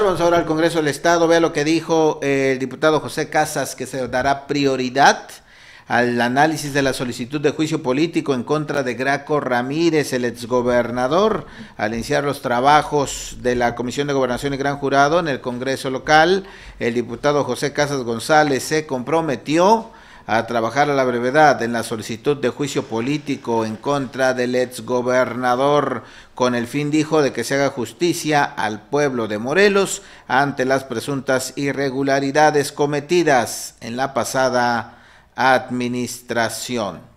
Vamos ahora al Congreso del Estado. Vea lo que dijo eh, el diputado José Casas, que se dará prioridad al análisis de la solicitud de juicio político en contra de Graco Ramírez, el exgobernador, al iniciar los trabajos de la Comisión de Gobernación y Gran Jurado en el Congreso local. El diputado José Casas González se comprometió a trabajar a la brevedad en la solicitud de juicio político en contra del exgobernador, con el fin, dijo, de que se haga justicia al pueblo de Morelos ante las presuntas irregularidades cometidas en la pasada administración.